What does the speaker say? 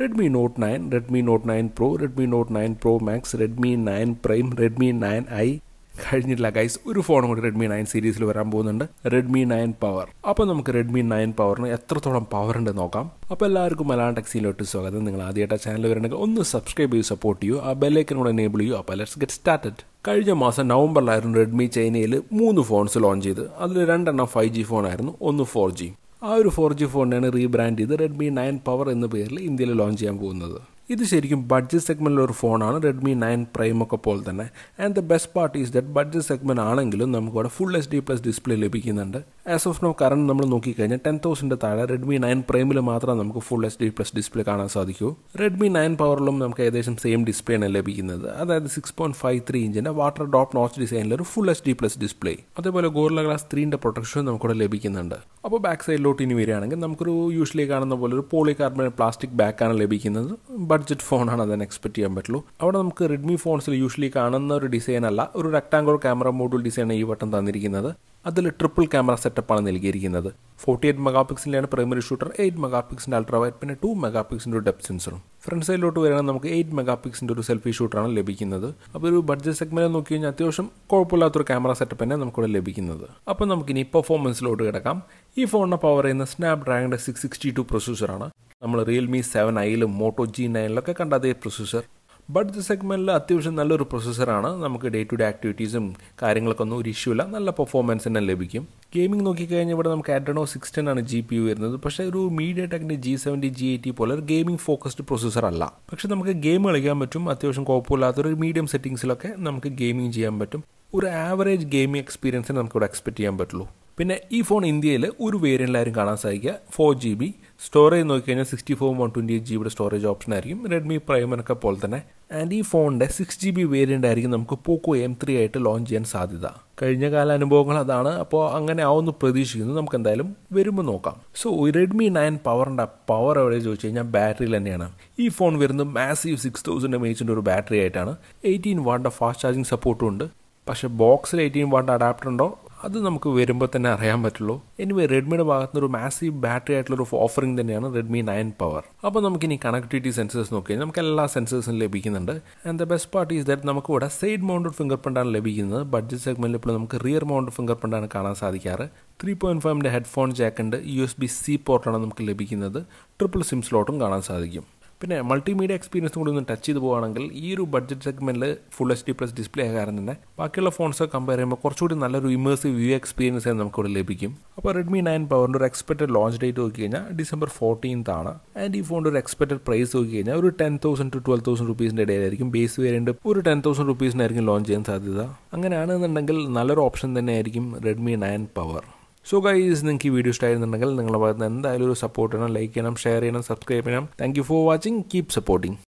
Redmi Note 9, Redmi Note 9 Pro, Redmi Note 9 Pro Max, Redmi 9 Prime, Redmi 9i കഴിഞ്ഞിട്ടില്ല guys ഒരു ഫോണും കൂടി Redmi nine സീരീസിൽ വരാൻ പോകുന്നുണ്ട് റെഡ്മി നയൻ പവർ അപ്പോൾ നമുക്ക് റെഡ്മി നയൻ പവറിന് എത്രത്തോളം പവർ ഉണ്ട് നോക്കാം അപ്പോൾ എല്ലാവർക്കും മലയാളം ടെക്സിയിലോട്ട് സ്വാഗതം നിങ്ങൾ ആദ്യമായിട്ട് ചാനൽ വരണമെങ്കിൽ ഒന്ന് സബ്സ്ക്രൈബ് ചെയ്യൂ സപ്പോർട്ട് ചെയ്യൂ ആ ബെല്ലൈക്കൻ കൂടെ എനേബിൾ ചെയ്യൂ അപ്പോൾ ലെറ്റ്സ് ഗെറ്റ് സ്റ്റാർട്ടഡ് കഴിഞ്ഞ മാസം നവംബറിലായിരുന്നു റെഡ്മി ചൈനയിൽ മൂന്ന് ഫോൺസ് ലോഞ്ച് ചെയ്ത് അതിൽ രണ്ടെണ്ണം ഫൈവ് ജി ഫോണായിരുന്നു ഒന്ന് ഫോർ ജി ആ ഒരു ഫോർ ജി ഫോണിനെയാണ് റീബ്രാൻഡ് ചെയ്ത് റെഡ്മി നയൻ പവർ എന്ന പേരിൽ ഇന്ത്യയിൽ ലോഞ്ച് ചെയ്യാൻ പോകുന്നത് ഇത് ശരിക്കും ബഡ്ജറ്റ് സെഗ്മെൻറ്റിലെ ഒരു ഫോണാണ് റെഡ്മി നയൻ പ്രൈം ഒക്കെ പോലെ തന്നെ and the best part is that budget segment ആണെങ്കിലും നമുക്കവിടെ full H D plus display ലഭിക്കുന്നുണ്ട് ആസ് ഓഫ് നോ കറണ്ട് നമ്മൾ നോക്കിക്കഴിഞ്ഞാൽ ടെൻ തൗസൻഡ് താഴെ റെഡ്മി നയൻ പ്രൈമിൽ മാത്രം നമുക്ക് full H D plus display കാണാൻ സാധിക്കൂ റെഡ്മി നയൻ പവറിലും നമുക്ക് ഏകദേശം സെയിം ഡിസ്പ്ലേ ആണ് ലഭിക്കുന്നത് അതായത് സിക്സ് പോയിന്റ് ഫൈവ് ത്രീ ഇഞ്ചിൻ്റെ വാട്ടർ ഡോപ്പ് നോച്ച് ഡിസൈനിൽ ഒരു full H D plus display അതേപോലെ ഗോർല ഗ്ലാസ് ത്രീൻ്റെ പ്രൊട്ടക്ഷൻ നമുക്കിവിടെ ലഭിക്കുന്നുണ്ട് അപ്പോൾ ബാക്ക് സൈഡിലോട്ട് ഇനി വരികയാണെങ്കിൽ നമുക്കൊരു യൂഷ്വലി കാണുന്ന പോലെ ഒരു പോളി കാർബണേറ്റ് പ്ലാസ്റ്റിക് ബാക്കാണ് ലഭിക്കുന്നത് ബഡ്ജറ്റ് ഫോണാണ് അതിന് എക്സ്പെക്ട് ചെയ്യാൻ പറ്റുള്ളൂ അവിടെ നമുക്ക് റെഡ്മി ഫോൺസിൽ യൂഷ്വലി കാണുന്ന ഒരു ഡിസൈൻ അല്ല ഒരു റെക്ടാംഗുലർ ക്യാമറ മോഡ്യൂൾ ഡിസൈൻ ഈ വട്ടം തന്നിരിക്കുന്നത് അതിൽ ട്രിപ്പിൾ ക്യാമറ സെറ്റപ്പാണ് നൽകിയിരിക്കുന്നത് ഫോർട്ടി എയ്റ്റ് മെഗാ പിക്സിൻ്റെയാണ് പ്രൈമറി ഷൂട്ടർ എയ്റ്റ് മെഗാ പിക്സിൻ്റെ അൾട്രാ വൈറ്റ് പിന്നെ ടു മെഗാ പിക്സിൻ്റെ ഒരു ഡെപ്ത് സെൻസറും ഫ്രണ്ട് സൈഡിലോട്ട് വരികയാണെങ്കിൽ നമുക്ക് എയ്റ്റ് മെഗാ പിക്സിൻ്റെ ഒരു സെൽഫി ഷൂട്ടറാണ് ലഭിക്കുന്നത് അപ്പോൾ ഒരു ബഡ്ജറ്റ് സെഗ്മെൻറ്റ് നോക്കി കഴിഞ്ഞാൽ അത്യാവശ്യം കുഴപ്പമില്ലാത്തൊരു ക്യാമറ സെറ്റപ്പ് തന്നെ നമുക്കിവിടെ ലഭിക്കുന്നത് അപ്പോൾ നമുക്കിനി പെർഫോമൻസിലോട്ട് കിടക്കാം ഈ ഫോണിനെ പവർ ചെയ്യുന്ന സ്നാപ് ഡ്രാഗൻ്റെ സിക്സ് സിക്സ്റ്റി ടു പ്രൊസീസറാണ് നമ്മൾ റിയൽമി സെവൻ ഐയിലും മോട്ടോ ജി നയനിലൊക്കെ കണ്ട അതേ പ്രൊസസ്സർ ബട്ട് ദി സെഗ്മെൻറ്റിൽ അത്യാവശ്യം നല്ലൊരു പ്രൊസസ്സറാണ് നമുക്ക് ഡേ ടു ഡേ ആക്ടിവിറ്റീസും കാര്യങ്ങളൊക്കെ ഒന്നും ഒരു ഇഷ്യൂ ഇല്ല നല്ല പെർഫോമൻസ് തന്നെ ലഭിക്കും ഗെയിമിംഗ് നോക്കിക്കഴിഞ്ഞാൽ ഇവിടെ നമുക്ക് ആഡ്രനോ സിക്സ്റ്റൻ ആണ് ജി പി യു വരുന്നത് പക്ഷേ ഒരു മീഡിയ ടെക്കിൻ്റെ ജി സെവൻറ്റി ജി എയ്റ്റി പോലെ ഒരു ഗെയിമിംഗ് ഫോക്കസ്ഡ് പ്രൊസസ്സർ അല്ല പക്ഷേ നമുക്ക് ഗെയിം കളിക്കാൻ പറ്റും അത്യാവശ്യം കുഴപ്പമില്ലാത്തൊരു മീഡിയം സെറ്റിംഗ്സിലൊക്കെ നമുക്ക് ഗെയിമിംഗ് ചെയ്യാൻ പറ്റും ഒരു ആവറേജ് ഗെയിമിംഗ് എക്സ്പീരിയൻസിന് നമുക്കിവിടെ എക്സ്പെക്ട് ചെയ്യാൻ പറ്റുള്ളൂ പിന്നെ ഈ ഫോൺ ഇന്ത്യയിൽ ഒരു വേരിയൻ്റിലായിരിക്കും കാണാൻ സാധിക്കുക ഫോർ ജി ബി സ്റ്റോറേജ് കഴിഞ്ഞാൽ sixty four one twenty eight ജിബിയുടെ സ്റ്റോറേജ് ഓപ്ഷൻ ആയിരിക്കും റെഡ്മി പ്രൈമനൊക്കെ പോലെ തന്നെ ആൻഡ് ഈ ഫോണിൻ്റെ സിക്സ് ജി ബി വേരിയൻ്റ് ആയിരിക്കും നമുക്ക് പോക്കോ എം ത്രീ ആയിട്ട് ലോഞ്ച് ചെയ്യാൻ സാധ്യത കഴിഞ്ഞ കാല അനുഭവങ്ങൾ അതാണ് അപ്പോൾ അങ്ങനെ ആവുമെന്ന് പ്രതീക്ഷിക്കുന്നു നമുക്ക് എന്തായാലും വരുമ്പോൾ നോക്കാം സോ റെഡ്മി നയൻ പവറിൻ്റെ പവർ എവിടെ ചോദിച്ചു കഴിഞ്ഞാൽ ബാറ്ററിയിൽ തന്നെയാണ് ഈ ഫോൺ വരുന്നത് മാസീവ് സിക്സ് തൗസൻഡ് എം എച്ചിൻ്റെ ഒരു ബാറ്ററി ആയിട്ടാണ് എയ്റ്റീൻ വാട്ടിൻ്റെ ഫാസ്റ്റ് ചാർജിങ് സപ്പോർട്ടും ഉണ്ട് പക്ഷേ ബോക്സിൽ എയ്റ്റീൻ വാട്ട് അഡാപ്റ്റർ ഉണ്ടോ അത് നമുക്ക് വരുമ്പോൾ തന്നെ അറിയാൻ പറ്റുള്ളൂ എനിവേ റെഡ്മിയുടെ ഭാഗത്തുനിന്ന് ഒരു മാസീവ് ബാറ്ററി ആയിട്ടുള്ള ഒരു ഓഫറിംഗ് തന്നെയാണ് റെഡ്മി നയൻ പവർ അപ്പോൾ നമുക്ക് ഇനി കണക്ടിവിറ്റി സെൻസേഴ്സ് നോക്കി നമുക്ക് എല്ലാ സെൻസേഴ്സും ലഭിക്കുന്നുണ്ട് and the best part is that നമുക്ക് ഇവിടെ സൈഡ് മൗണ്ടഡ് ഫിംഗർ പ്രിൻ്റാണ് ലഭിക്കുന്നത് ബഡ്ജറ്റ് സെഗ്മെന്റിൽ ഇപ്പോഴും നമുക്ക് റിയർ മൗണ്ട് ഫിംഗർ പ്രിൻ്റാണ് കാണാൻ സാധിക്കാറ് ത്രീ പോയിന്റ് ഫൈവിൻ്റെ ഹെഡ്ഫോൺ ജാക്കുണ്ട് യു എസ് ബി സി പോർട്ടാണ് നമുക്ക് ലഭിക്കുന്നത് ട്രിപ്പിൾ സിം സ്ലോട്ടും കാണാൻ സാധിക്കും പിന്നെ മൾട്ടിമീഡിയ എക്സ്പീരിയൻസ് കൂടി ഒന്ന് ടച്ച് ചെയ്ത് പോകുകയാണെങ്കിൽ ഈ ഒരു ബഡ്ജറ്റ് സെഗ്മെൻറ്റിൽ full H D plus display ആയ കാരണം തന്നെ ബാക്കിയുള്ള ഫോൺസ് കമ്പയർ ചെയ്യുമ്പോൾ കുറച്ചുകൂടി നല്ലൊരു ഇമേഴ്സീവ് വ്യൂ എക്സ്പീരിയൻസ് നമുക്ക് ഇവിടെ ലഭിക്കും അപ്പോൾ റെഡ്മി നയൻ പവറിൻ്റെ ഒരു എക്സ്പെക്റ്റഡ് ലോഞ്ച് ഡേറ്റ് നോക്കി കഴിഞ്ഞാൽ ഡിസംബർ ഫോർട്ടീൻത്ത് ആണ് ആൻഡ് ഈ ഫോണിൻ്റെ ഒരു എക്സ്പെക്റ്റഡ് പ്രൈസ് നോക്കി കഴിഞ്ഞാൽ ഒരു ten thousand to twelve thousand റുപ്പീസിൻ്റെ ഇടയിലായിരിക്കും ബേസ് വേരിയൻ്റ് ഒരു ടെൻ തൗസൻഡ് റുപ്പീസിനായിരിക്കും ലോഞ്ച് ചെയ്യാൻ സാധ്യത അങ്ങനെയാണെന്നുണ്ടെങ്കിൽ നല്ലൊരു ഓപ്ഷൻ തന്നെയായിരിക്കും Redmi nine power so guys നിങ്ങൾക്ക് ഈ വീഡിയോ ഇഷ്ടമായിരുന്നുണ്ടെങ്കിൽ നിങ്ങളുടെ ഭാഗത്ത് നിന്ന് എന്തായാലും ഒരു സപ്പോർട്ട് ചെയ്യണം ലൈക്ക് ചെയ്യണം ഷെയർ ചെയ്യണം സബ്സ്ക്രൈബ് ചെയ്യണം thank you for watching keep supporting